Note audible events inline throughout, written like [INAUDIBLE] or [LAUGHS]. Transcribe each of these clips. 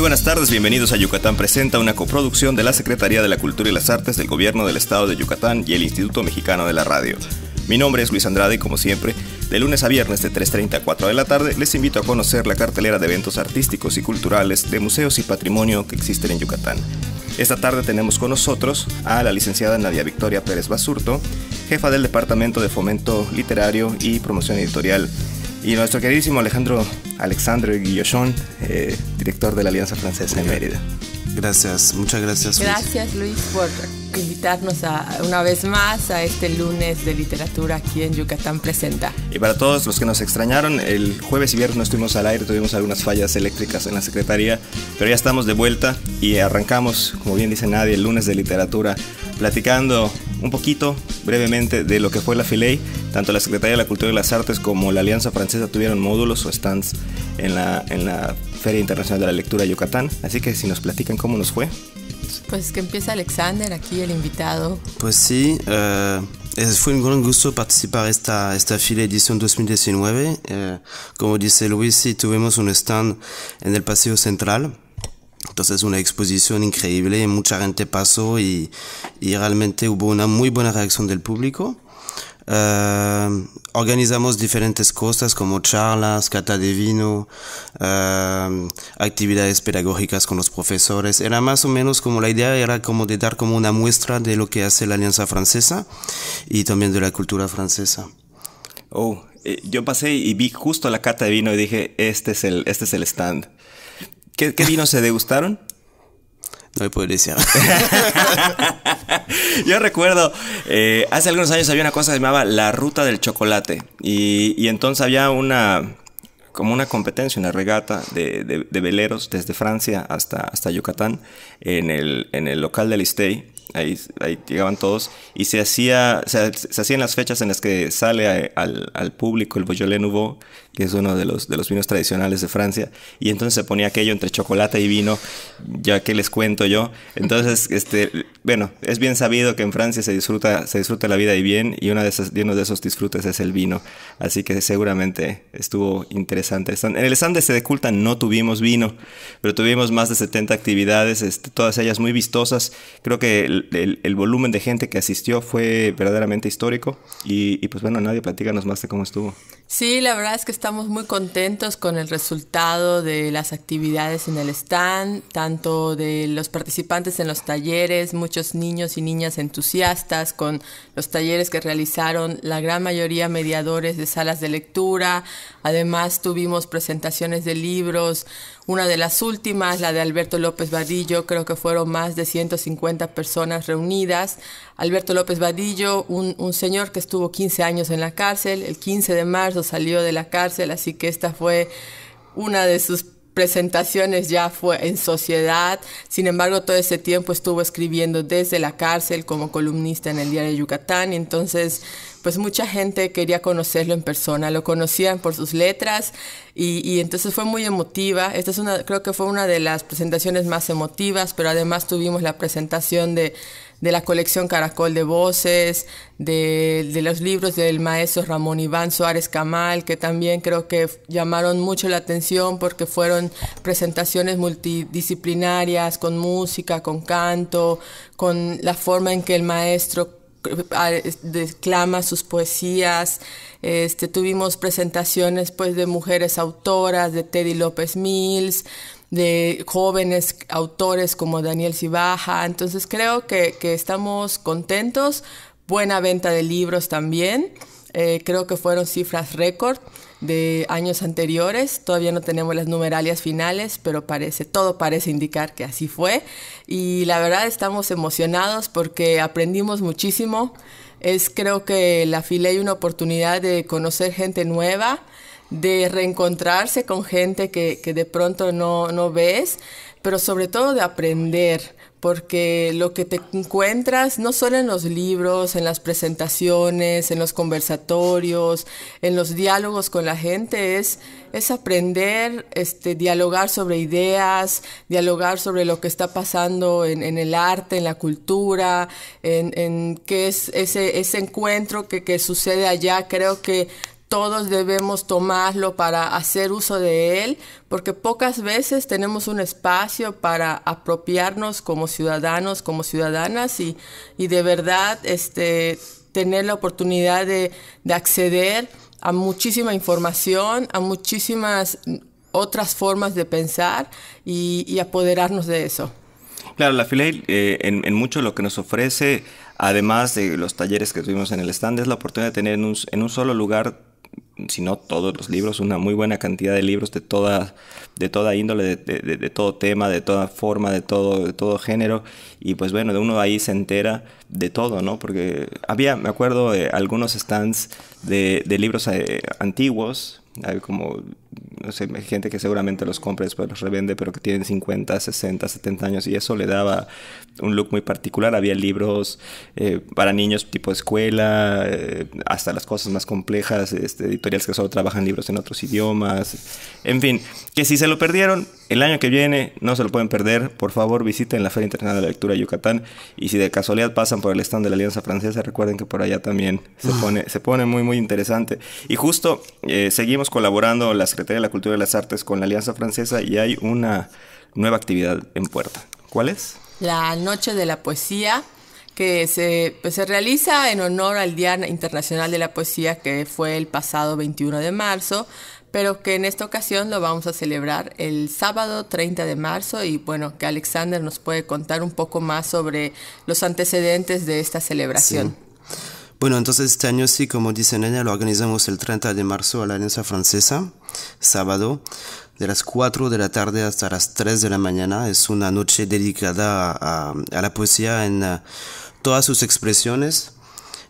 Muy buenas tardes, bienvenidos a Yucatán Presenta, una coproducción de la Secretaría de la Cultura y las Artes del Gobierno del Estado de Yucatán y el Instituto Mexicano de la Radio. Mi nombre es Luis Andrade y como siempre, de lunes a viernes de 3.30 a 4 de la tarde les invito a conocer la cartelera de eventos artísticos y culturales de museos y patrimonio que existen en Yucatán. Esta tarde tenemos con nosotros a la licenciada Nadia Victoria Pérez Basurto, jefa del Departamento de Fomento Literario y Promoción Editorial y nuestro queridísimo Alejandro Alexandre Guillochon, eh, director de la Alianza Francesa en Mérida. Gracias, muchas gracias. Gracias Luis por invitarnos a, una vez más a este lunes de literatura aquí en Yucatán Presenta. Y para todos los que nos extrañaron, el jueves y viernes no estuvimos al aire, tuvimos algunas fallas eléctricas en la Secretaría, pero ya estamos de vuelta y arrancamos, como bien dice nadie, el lunes de literatura, platicando un poquito brevemente de lo que fue la filé. Tanto la Secretaría de la Cultura y las Artes como la Alianza Francesa tuvieron módulos o stands en la, en la Feria Internacional de la Lectura Yucatán. Así que si nos platican cómo nos fue. Pues que empieza Alexander aquí, el invitado. Pues sí, eh, fue un gran gusto participar esta, esta fila edición 2019. Eh, como dice Luis, tuvimos un stand en el Paseo Central entonces una exposición increíble, mucha gente pasó y, y realmente hubo una muy buena reacción del público. Eh, organizamos diferentes cosas como charlas, cata de vino, eh, actividades pedagógicas con los profesores. Era más o menos como la idea era como de dar como una muestra de lo que hace la Alianza Francesa y también de la cultura francesa. Oh, eh, yo pasé y vi justo la cata de vino y dije, este es el, este es el stand. ¿Qué, vinos se degustaron? [LAUGHS] No hay publicidad. [LAUGHS] Yo recuerdo, eh, hace algunos años había una cosa que se llamaba la ruta del chocolate. Y, entonces había una como una competencia, una regata de, veleros desde Francia hasta, hasta Yucatán en el, en el local de Listey ahí, llegaban todos, y se, hacía, se, hacían las fechas en las que sale al, público el Beaujolais Nouveau, que es uno de los, de los vinos tradicionales de Francia, y entonces se ponía aquello entre chocolate y vino, ya que les cuento yo. Entonces, este, bueno, es bien sabido que en Francia se disfruta, se disfruta la vida y bien, y una de esas, uno de esos disfrutes es el vino, así que seguramente estuvo interesante. En el stand de Sedeculta no tuvimos vino, pero tuvimos más de 70 actividades, este, todas ellas muy vistosas. Creo que el, volumen de gente que asistió fue verdaderamente histórico. Y, y, pues bueno, nadie platícanos más de cómo estuvo. Sí, la verdad es que estamos muy contentos con el resultado de las actividades en el stand, tanto de los participantes en los talleres, muchos niños y niñas entusiastas con los talleres que realizaron, la gran mayoría mediadores de salas de lectura. Además, tuvimos presentaciones de libros, una de las últimas, la de Alberto López Vadillo, creo que fueron más de 150 personas reunidas. Alberto López Vadillo, un, un señor que estuvo 15 años en la cárcel, el 15 de marzo salió de la cárcel, así que esta fue una de sus presentaciones ya fue en sociedad, sin embargo todo ese tiempo estuvo escribiendo desde la cárcel como columnista en el diario Yucatán y entonces pues mucha gente quería conocerlo en persona, lo conocían por sus letras y, y, entonces fue muy emotiva, esta es una, creo que fue una de las presentaciones más emotivas, pero además tuvimos la presentación de de la colección Caracol de Voces, de, los libros del maestro Ramón Iván Suárez Camal, que también creo que llamaron mucho la atención porque fueron presentaciones multidisciplinarias, con música, con canto, con la forma en que el maestro declama sus poesías. Este, tuvimos presentaciones pues, de mujeres autoras, de Teddy López Mills, de jóvenes autores como Daniel Cibaja. Entonces creo que, estamos contentos. Buena venta de libros también. Eh, creo que fueron cifras récord de años anteriores. Todavía no tenemos las numeralias finales, pero parece, todo parece indicar que así fue. Y la verdad estamos emocionados porque aprendimos muchísimo. Es creo que la fila y una oportunidad de conocer gente nueva, de reencontrarse con gente que, que de pronto no, no ves, pero sobre todo de aprender porque lo que te encuentras no solo en los libros, en las presentaciones, en los conversatorios, en los diálogos con la gente, es, es aprender, este, dialogar sobre ideas, dialogar sobre lo que está pasando en, el arte, en la cultura, en, qué es ese, encuentro que, que sucede allá. Creo que todos debemos tomarlo para hacer uso de él, porque pocas veces tenemos un espacio para apropiarnos como ciudadanos, como ciudadanas, y, de verdad este, tener la oportunidad de, acceder a muchísima información, a muchísimas otras formas de pensar y, apoderarnos de eso. Claro, la Filey eh, en, en, mucho lo que nos ofrece, además de los talleres que tuvimos en el stand, es la oportunidad de tener en un solo lugar sino todos los libros, una muy buena cantidad de libros de toda, de toda índole, de, de, todo tema, de toda forma, de todo, de todo género. Y pues bueno, de uno ahí se entera de todo, ¿no? Porque había, me acuerdo, eh, algunos stands de, libros eh, antiguos, eh, como no sé, gente que seguramente los compra después los revende, pero que tienen 50, 60, 70 años y eso le daba un look muy particular. Había libros eh, para niños tipo escuela, eh, hasta las cosas más complejas, este, editoriales que solo trabajan libros en otros idiomas, en fin, que si se lo perdieron, el año que viene no se lo pueden perder, por favor visiten la Feria Internacional de la Lectura Yucatán y si de casualidad pasan por el stand de la Alianza Francesa, recuerden que por allá también se ah. pone, se pone muy, muy interesante. Y justo eh, seguimos colaborando las de la Cultura de las Artes con la Alianza Francesa y hay una nueva actividad en puerta. ¿Cuál es? La Noche de la Poesía, que se, pues, realiza en honor al Día Internacional de la Poesía, que fue el pasado 21 de marzo, pero que en esta ocasión lo vamos a celebrar el sábado 30 de marzo y bueno, que Alexander nos puede contar un poco más sobre los antecedentes de esta celebración. Bueno, entonces este año sí, como dice Nenia, lo organizamos el 30 de marzo a la Alianza Francesa, sábado, de las 4 de la tarde hasta las 3 de la mañana. Es una noche dedicada a, la poesía en eh, todas sus expresiones,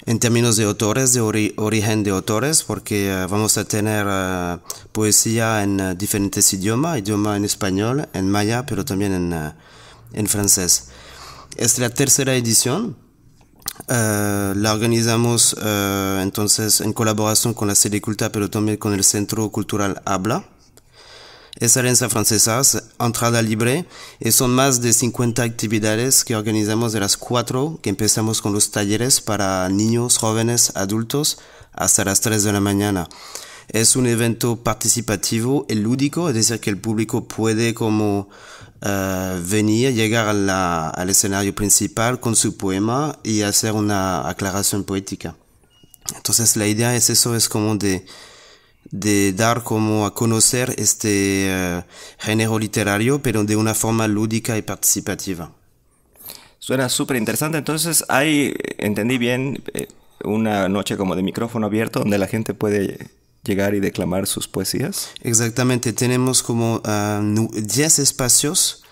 en términos de autores, de origen de autores, porque eh, vamos a tener eh, poesía en diferentes idiomas, idioma en español, en maya, pero también en, en francés. Es la tercera edición eh, la organizamos eh, entonces en colaboración con la sede culta, pero también con el Centro Cultural Habla. Es Alianza Francesa, entrada libre, y eh, son más de 50 actividades que organizamos de las cuatro, que empezamos con los talleres para niños, jóvenes, adultos, hasta las 3 de la mañana. Es un evento participativo y lúdico, es decir, que el público puede como eh, venir, llegar al escenario principal con su poema y hacer una aclaración poética. Entonces la idea es eso, es como de, de dar como a conocer este eh, género literario, pero de una forma lúdica y participativa. Suena súper interesante, entonces ahí entendí bien, eh, una noche como de micrófono abierto donde la gente puede llegar y declamar sus poesías? Exactamente, tenemos como 10 ah, espacios,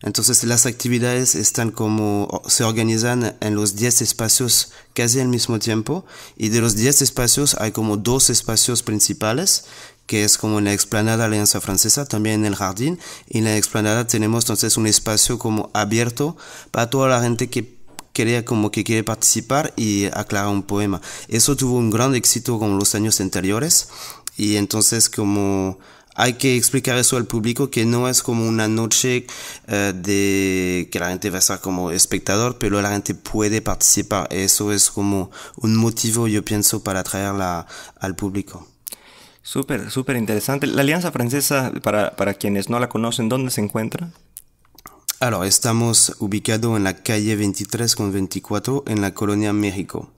entonces las actividades están como, se organizan en los 10 espacios casi al mismo tiempo y de los 10 espacios hay como dos espacios principales que es como en la explanada Alianza Francesa, también en el jardín. Y en la explanada tenemos entonces un espacio como abierto para toda la gente que quería como que quiere participar y aclarar un poema. Eso tuvo un gran éxito con los años anteriores y entonces como hay que explicar eso al público que no es como una noche eh, de que la gente va a estar como espectador, pero la gente puede participar. Eso es como un motivo, yo pienso, para atraerla al público. Súper, súper interesante. La Alianza Francesa, para, para quienes no la conocen, ¿dónde se encuentra? estamos ubicados en la calle 23 con 24 en la colonia México.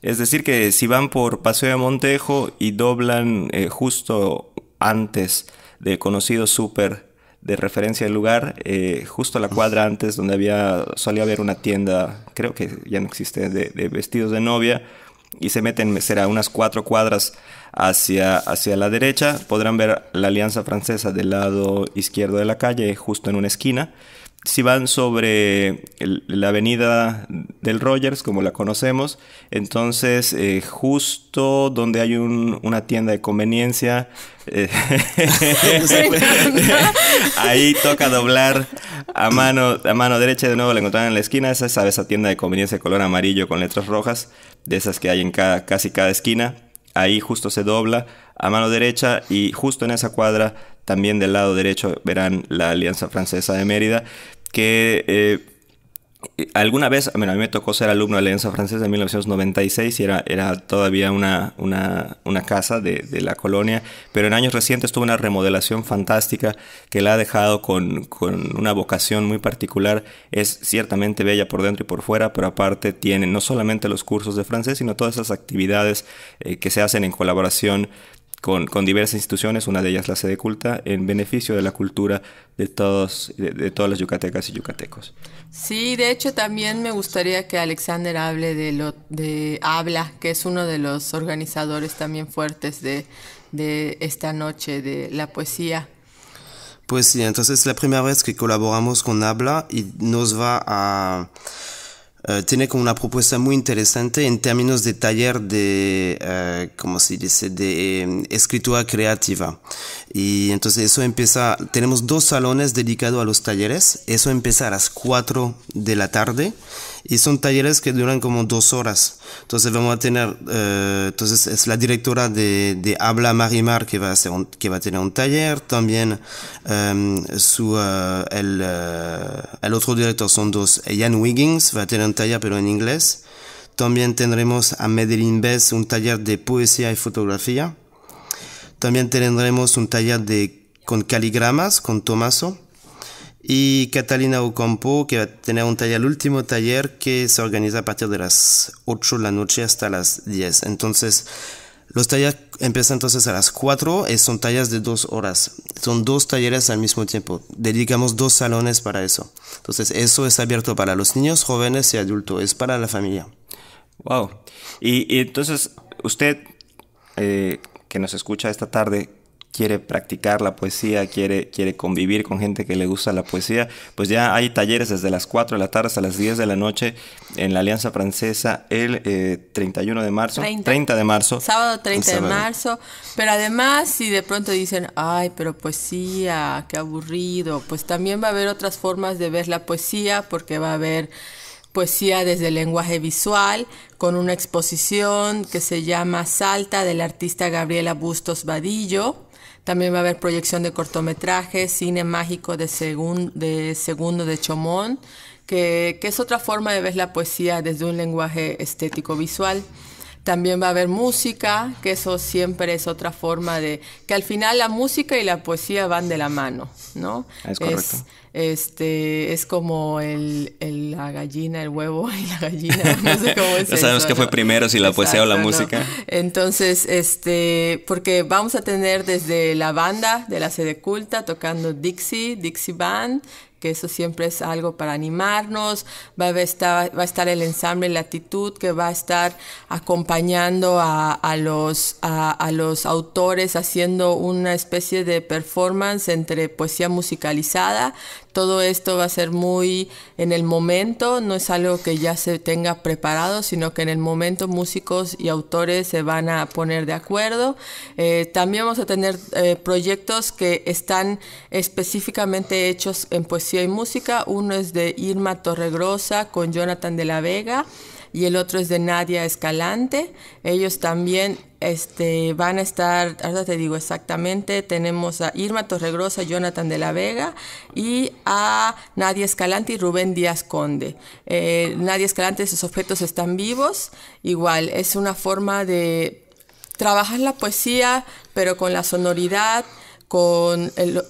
Es decir, que si van por Paseo de Montejo y doblan eh, justo antes de conocido súper de referencia del lugar, eh, justo a la cuadra antes donde había, solía haber una tienda, creo que ya no existe, de vestidos de novia, y se meten, será unas cuatro cuadras hacia, hacia la derecha, podrán ver la Alianza Francesa del lado izquierdo de la calle, justo en una esquina si van sobre la avenida del Rogers, como la conocemos, entonces eh, justo donde hay una tienda de conveniencia, eh, [LAUGHS] ahí toca doblar a mano, a mano derecha, de nuevo la encontrarán en la esquina, esa es esa tienda de conveniencia de color amarillo con letras rojas, de esas que hay en casi cada esquina ahí justo se dobla a mano derecha y justo en esa cuadra, también del lado derecho, verán la Alianza Francesa de Mérida, que eh, alguna vez, a mí me tocó ser alumno de la Alianza Francesa en 1996 y era, era todavía una, casa de, la colonia, pero en años recientes tuvo una remodelación fantástica que la ha dejado con, una vocación muy particular. Es ciertamente bella por dentro y por fuera, pero aparte tiene no solamente los cursos de francés, sino todas esas actividades eh, que se hacen en colaboración con, con, diversas instituciones, una de ellas la sede culta, en beneficio de la cultura de, todos, de, todas las yucatecas y yucatecos. Sí, de hecho también me gustaría que Alexander hable de, lo, de Habla, que es uno de los organizadores también fuertes de, de esta noche de la poesía. Pues sí, entonces es la primera vez que colaboramos con Habla y nos va a... Eh, tiene como una propuesta muy interesante en términos de taller de, eh, como se dice?, de eh, escritura creativa. Y entonces eso empieza, tenemos dos salones dedicados a los talleres, eso empieza a las 4 de la tarde y son talleres que duran como dos horas. Entonces vamos a tener, eh, entonces es la directora de, de Habla Marimar que va a, hacer que va a tener un taller, también em, su, eh, el, eh, el, otro director son dos, Ian Wiggins va a tener un taller pero en inglés. También tendremos a Medellín Bess un taller de poesía y fotografía. También tendremos un taller de, con caligramas, con Tomaso y Catalina Ocampo, que va a tener un taller, el último taller que se organiza a partir de las 8 de la noche hasta las 10. Entonces, los talleres empiezan entonces a las 4 y eh, son talleres de dos horas. Son dos talleres al mismo tiempo. Dedicamos dos salones para eso. Entonces, eso es abierto para los niños, jóvenes y adultos. Es para la familia. Wow. Y, entonces, usted eh, que nos escucha esta tarde, quiere practicar la poesía, quiere, quiere convivir con gente que le gusta la poesía, pues ya hay talleres desde las 4 de la tarde hasta las 10 de la noche en la Alianza Francesa el 31 eh, de marzo. 30, de marzo. Sábado 30 de marzo. Pero además, si de pronto dicen, ay, pero poesía, qué aburrido, pues también va a haber otras formas de ver la poesía porque va a haber poesía desde el lenguaje visual, con una exposición que se llama Salta del artista Gabriela Bustos Vadillo. También va a haber proyección de cortometrajes, cine mágico de, de segundo de Chomón, que, es otra forma de ver la poesía desde un lenguaje estético visual. También va a haber música, que eso siempre es otra forma de que al final la música y la poesía van de la mano, ¿no? Es correcto. Este, es como el, la gallina, el huevo [LAUGHS] y la gallina. No [LAUGHS] sabemos qué fue primero, si la poesía o la música. Entonces, este, porque vamos a tener desde la banda de la sede culta tocando Dixie, Dixie Band, que eso siempre es algo para animarnos. Va a estar, va a estar el ensamble Latitud que va a estar acompañando a, los, a, los autores haciendo una especie de performance entre poesía musicalizada todo esto va a ser muy en el momento, no es algo que ya se tenga preparado, sino que en el momento músicos y autores se van a poner de acuerdo. Eh, también vamos a tener eh, proyectos que están específicamente hechos en poesía si hay Música. Uno es de Irma Torregrosa con Jonathan de la Vega y el otro es de Nadia Escalante. Ellos también este, van a estar, ahora te digo exactamente, tenemos a Irma Torregrosa, Jonathan de la Vega y a Nadia Escalante y Rubén Díaz Conde. Eh, Nadia Escalante, sus objetos están vivos, igual, es una forma de trabajar la poesía, pero con la sonoridad, con el,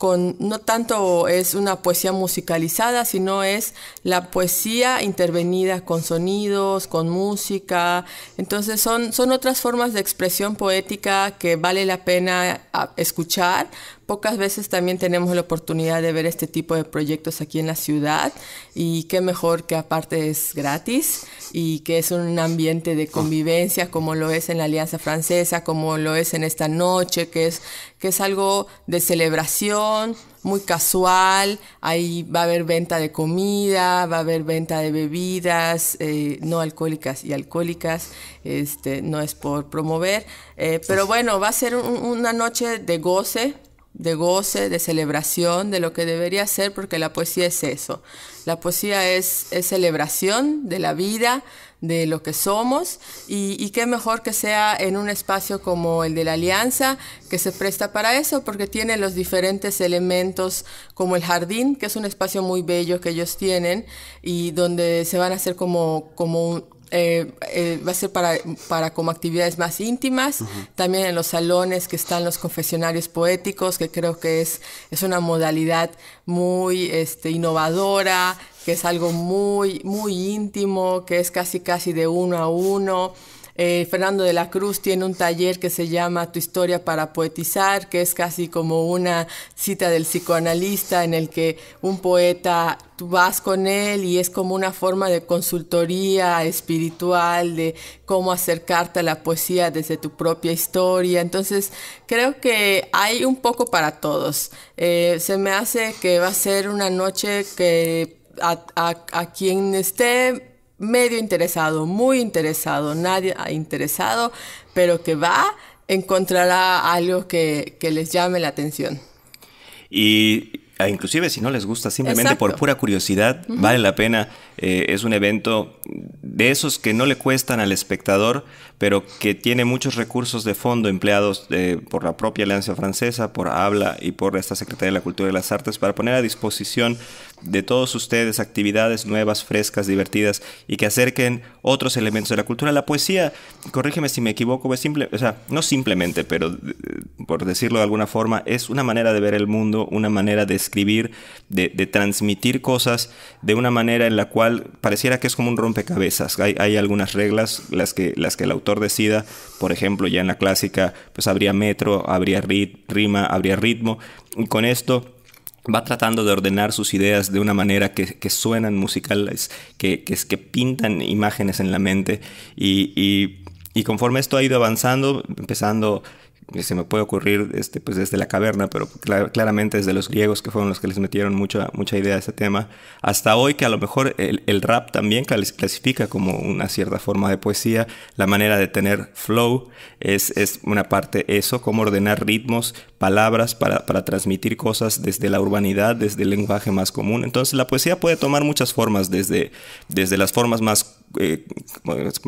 no tanto es una poesía musicalizada, sino es la poesía intervenida con sonidos, con música. Entonces son, son otras formas de expresión poética que vale la pena ah, escuchar Pocas veces también tenemos la oportunidad de ver este tipo de proyectos aquí en la ciudad y qué mejor que aparte es gratis y que es un ambiente de convivencia como lo es en la Alianza Francesa, como lo es en esta noche, que es, que es algo de celebración muy casual, ahí va a haber venta de comida, va a haber venta de bebidas eh, no alcohólicas y alcohólicas, este, no es por promover, eh, pero bueno, va a ser una noche de goce de goce, de celebración, de lo que debería ser, porque la poesía es eso. La poesía es, es celebración de la vida, de lo que somos, y, y, qué mejor que sea en un espacio como el de la Alianza, que se presta para eso, porque tiene los diferentes elementos, como el jardín, que es un espacio muy bello que ellos tienen, y donde se van a hacer como, como un, eh, eh, va a ser para, para como actividades más íntimas, también en los salones que están los confesionarios poéticos, que creo que es, es una modalidad muy este, innovadora, que es algo muy, muy íntimo, que es casi casi de uno a uno. Eh, Fernando de la Cruz tiene un taller que se llama Tu historia para poetizar, que es casi como una cita del psicoanalista en el que un poeta tú vas con él y es como una forma de consultoría espiritual, de cómo acercarte a la poesía desde tu propia historia. Entonces, creo que hay un poco para todos. Eh, se me hace que va a ser una noche que a, a quien esté medio interesado, muy interesado, nadie interesado, pero que va, encontrará algo que, que les llame la atención. Y Ah, inclusive si no les gusta, simplemente por pura curiosidad, vale la pena. Eh, es un evento de esos que no le cuestan al espectador, pero que tiene muchos recursos de fondo empleados eh, por la propia Alianza Francesa, por Habla y por esta Secretaría de la Cultura y las Artes para poner a disposición de todos ustedes actividades nuevas, frescas, divertidas y que acerquen otros elementos de la cultura. La poesía, corrígeme si me equivoco, simple, sea, no simplemente, pero eh, por decirlo de alguna forma, es una manera de ver el mundo, una manera de escribir, de, transmitir cosas de una manera en la cual pareciera que es como un rompecabezas. Hay, algunas reglas, las que, las que el autor decida, por ejemplo, ya en la clásica, pues habría metro, habría rima, habría ritmo, y con esto va tratando de ordenar sus ideas de una manera que, suenan musicales, que, que, pintan imágenes en la mente y, y conforme esto ha ido avanzando, empezando se me puede ocurrir este, pues desde la caverna, pero claramente desde los griegos que fueron los que les metieron mucha, mucha idea a ese tema, hasta hoy que a lo mejor el, rap también clasifica como una cierta forma de poesía, la manera de tener flow es, una parte eso, cómo ordenar ritmos, palabras para, transmitir cosas desde la urbanidad, desde el lenguaje más común. Entonces la poesía puede tomar muchas formas, desde, desde las formas más eh,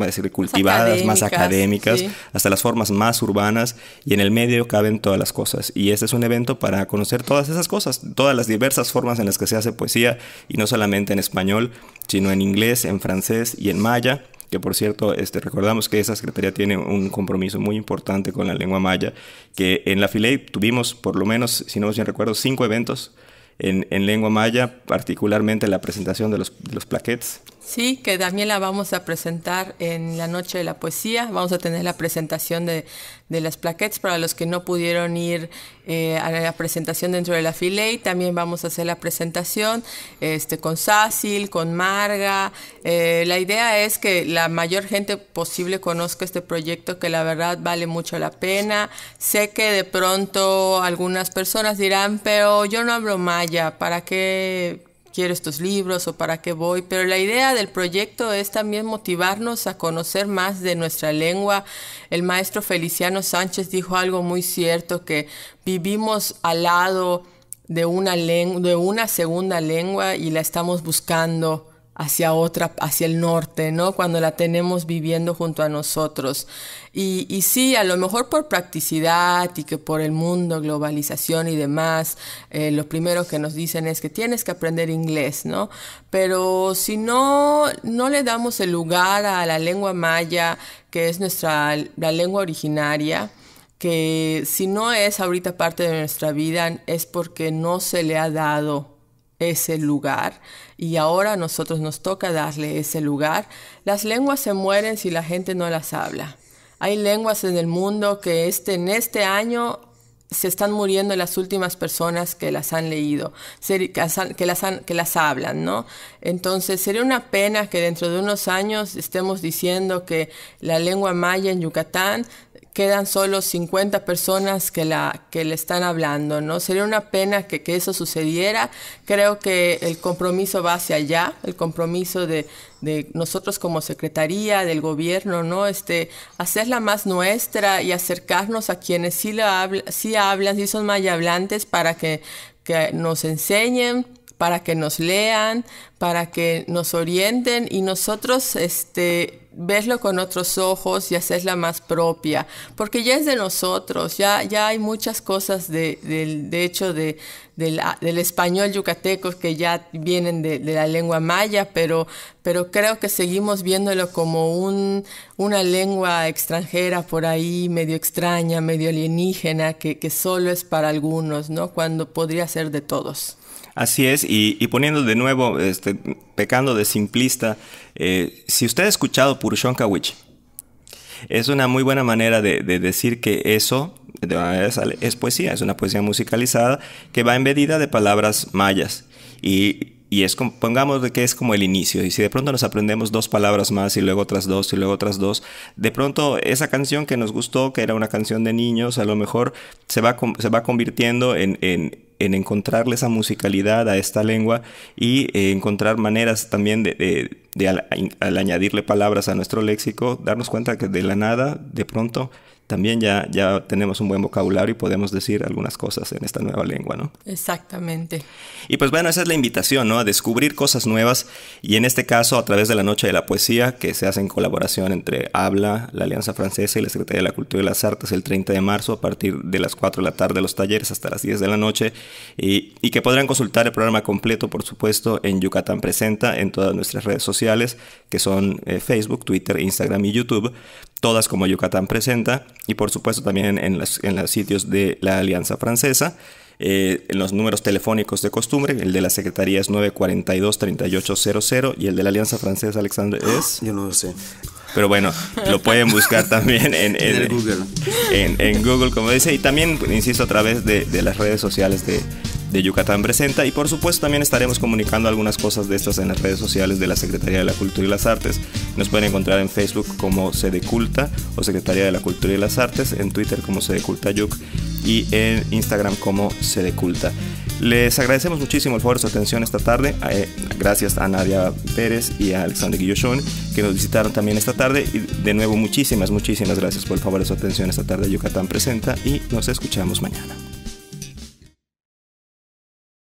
decir, cultivadas, más académicas, hasta las formas más urbanas y en el medio caben todas las cosas. Y este es un evento para conocer todas esas cosas, todas las diversas formas en las que se hace poesía y no solamente en español, sino en inglés, en francés y en maya que por cierto, este, recordamos que esa Secretaría tiene un compromiso muy importante con la lengua maya, que en la FILEI tuvimos por lo menos, si no me recuerdo, cinco eventos en, lengua maya, particularmente la presentación de los, plaquetes Sí, que también la vamos a presentar en la noche de la poesía. Vamos a tener la presentación de, de las plaquettes para los que no pudieron ir eh, a la presentación dentro de la y También vamos a hacer la presentación este, con Sácil, con Marga. Eh, la idea es que la mayor gente posible conozca este proyecto que la verdad vale mucho la pena. Sé que de pronto algunas personas dirán, pero yo no hablo maya, ¿para qué? quiero estos libros o para qué voy, pero la idea del proyecto es también motivarnos a conocer más de nuestra lengua. El maestro Feliciano Sánchez dijo algo muy cierto, que vivimos al lado de una, de una segunda lengua y la estamos buscando hacia otra, hacia el norte, ¿no? Cuando la tenemos viviendo junto a nosotros. Y, y sí, a lo mejor por practicidad y que por el mundo, globalización y demás, eh, lo primero que nos dicen es que tienes que aprender inglés, ¿no? Pero si no, no le damos el lugar a la lengua maya, que es nuestra, la lengua originaria, que si no es ahorita parte de nuestra vida, es porque no se le ha dado ese lugar y ahora a nosotros nos toca darle ese lugar. Las lenguas se mueren si la gente no las habla. Hay lenguas en el mundo que este, en este año se están muriendo las últimas personas que las han leído, que las, que las hablan, ¿no? Entonces sería una pena que dentro de unos años estemos diciendo que la lengua maya en Yucatán quedan solo 50 personas que, la, que le están hablando, ¿no? Sería una pena que, eso sucediera. Creo que el compromiso va hacia allá, el compromiso de, de nosotros como Secretaría del Gobierno, ¿no? Este, hacerla más nuestra y acercarnos a quienes sí, la sí hablan, sí son mayablantes para que, que nos enseñen, para que nos lean, para que nos orienten y nosotros, este, verlo con otros ojos y hacerla más propia, porque ya es de nosotros, ya, ya hay muchas cosas de, hecho de, ah, del español yucateco que ya vienen de, la lengua maya, pero, pero creo que seguimos viéndolo como un, una lengua extranjera por ahí, medio extraña, medio alienígena, que, que solo es para algunos, ¿no? Cuando podría ser de todos. Así es, y, poniendo de nuevo, este, pecando de simplista, eh, si usted ha escuchado Purushon Kawich, es una muy buena manera de, decir que eso ah, es, poesía, es una poesía musicalizada que va medida de palabras mayas. Y, es pongamos que es como el inicio. Y si de pronto nos aprendemos dos palabras más y luego otras dos y luego otras dos, de pronto esa canción que nos gustó, que era una canción de niños, a lo mejor se va, se va convirtiendo en en encontrarle esa musicalidad a esta lengua y eh, encontrar maneras también de, al, añadirle palabras a nuestro léxico, darnos cuenta que de la nada, de pronto, también ya, ya tenemos un buen vocabulario y podemos decir algunas cosas en esta nueva lengua, ¿no? Exactamente. Y pues bueno, esa es la invitación, ¿no? A descubrir cosas nuevas y en este caso a través de la Noche de la Poesía, que se hace en colaboración entre Habla, la Alianza Francesa y la Secretaría de la Cultura y las Artes el 30 de marzo a partir de las 4 de la tarde los talleres hasta las 10 de la noche y, que podrán consultar el programa completo, por supuesto, en Yucatán Presenta, en todas nuestras redes sociales, que son eh, Facebook, Twitter, Instagram y YouTube todas como Yucatán presenta, y por supuesto también en, en los sitios de la Alianza Francesa. Eh, en los números telefónicos de costumbre, el de la Secretaría es 942-3800 y el de la Alianza Francesa, Alexander, ah, es... Yo no lo sé. Pero bueno, lo pueden buscar también en, [LAUGHS] Google. En, Google, como dice, y también, insisto, a través de las redes sociales de, de Yucatán Presenta y por supuesto también estaremos comunicando algunas cosas de estas en las redes sociales de la Secretaría de la Cultura y las Artes. Nos pueden encontrar en Facebook como Sede Culta o Secretaría de la Cultura y las Artes, en Twitter como Sede Culta Yuc y en Instagram como Sede Culta. Les agradecemos muchísimo el favor de su atención esta tarde. Eh, gracias a Nadia Pérez y a Alexander Guillochón que nos visitaron también esta tarde. Y de nuevo, muchísimas, muchísimas gracias por el favor de su atención esta tarde. Yucatán Presenta y nos escuchamos mañana.